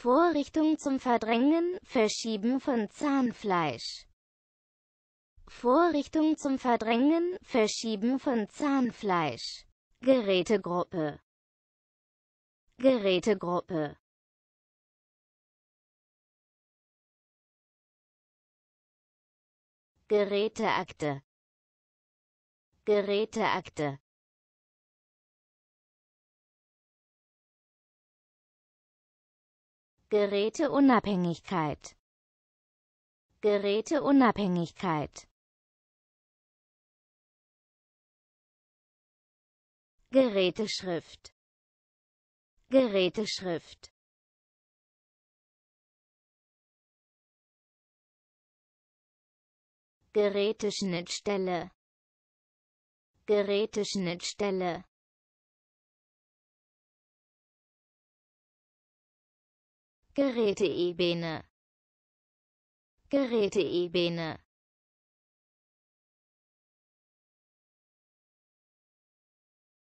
Vorrichtung zum Verdrängen, Verschieben von Zahnfleisch. Vorrichtung zum Verdrängen, Verschieben von Zahnfleisch. Gerätegruppe. Gerätegruppe. Geräteakte. Geräteakte. Geräteunabhängigkeit Geräteunabhängigkeit Geräteschrift Geräteschrift Geräteschnittstelle Geräteschnittstelle Geräteebene Geräteebene